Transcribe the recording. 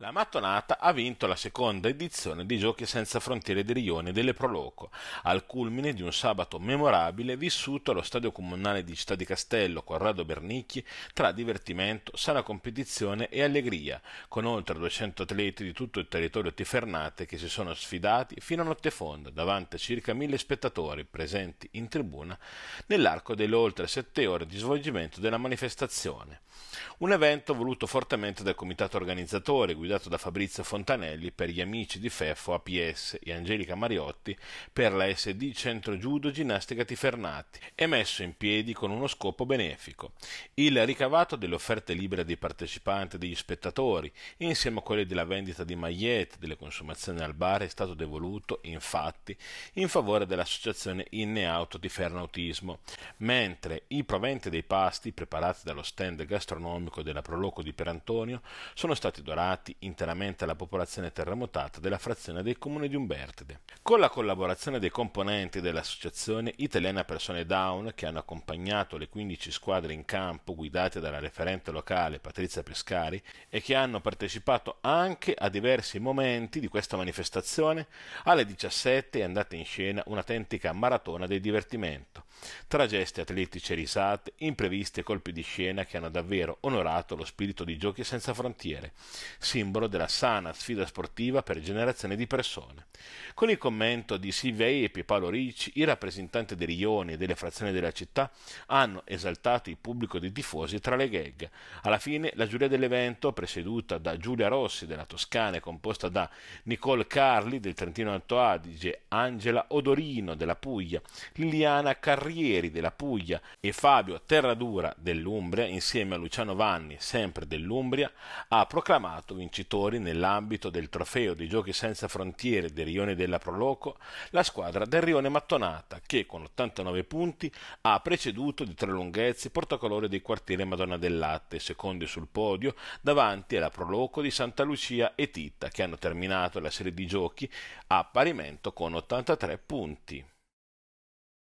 La mattonata ha vinto la seconda edizione di Giochi senza frontiere di Rione delle Proloco, al culmine di un sabato memorabile vissuto allo stadio comunale di Città di Castello Corrado Bernicchi tra divertimento, sana competizione e allegria, con oltre 200 atleti di tutto il territorio tifernate che si sono sfidati fino a notte fonda davanti a circa 1000 spettatori presenti in tribuna nell'arco delle oltre 7 ore di svolgimento della manifestazione. Un evento voluto fortemente dal comitato organizzatore guidato guidato da Fabrizio Fontanelli per gli amici di Feffo APS e Angelica Mariotti per la SD Centro Giudo Ginnastica Tifernati e messo in piedi con uno scopo benefico. Il ricavato delle offerte libere dei partecipanti e degli spettatori, insieme a quelle della vendita di magliette, delle consumazioni al bar, è stato devoluto, infatti, in favore dell'associazione Inne Auto Tifernautismo, mentre i proventi dei pasti preparati dallo stand gastronomico della Proloco di Perantonio sono stati dorati interamente alla popolazione terremotata della frazione del comune di Umbertide. Con la collaborazione dei componenti dell'Associazione Italiana Persone Down, che hanno accompagnato le 15 squadre in campo guidate dalla referente locale Patrizia Pescari e che hanno partecipato anche a diversi momenti di questa manifestazione, alle 17 è andata in scena un'autentica maratona del divertimento tra gesti atletici e risate, impreviste colpi di scena che hanno davvero onorato lo spirito di Giochi senza frontiere, simbolo della sana sfida sportiva per generazioni di persone. Con il commento di Silvia Epi e Paolo Ricci, i rappresentanti dei rioni e delle frazioni della città hanno esaltato il pubblico dei tifosi tra le gag. Alla fine la giuria dell'evento, presieduta da Giulia Rossi della Toscana e composta da Nicole Carli del Trentino Alto Adige, Angela Odorino della Puglia, Liliana Carrino Guerrieri della Puglia e Fabio Terradura dell'Umbria, insieme a Luciano Vanni, sempre dell'Umbria, ha proclamato vincitori nell'ambito del trofeo dei Giochi Senza Frontiere del Rione della Proloco la squadra del Rione Mattonata, che con 89 punti ha preceduto di tre lunghezze portacolore del quartiere Madonna del Latte, secondi sul podio, davanti alla Proloco di Santa Lucia e Titta, che hanno terminato la serie di giochi a parimento con 83 punti.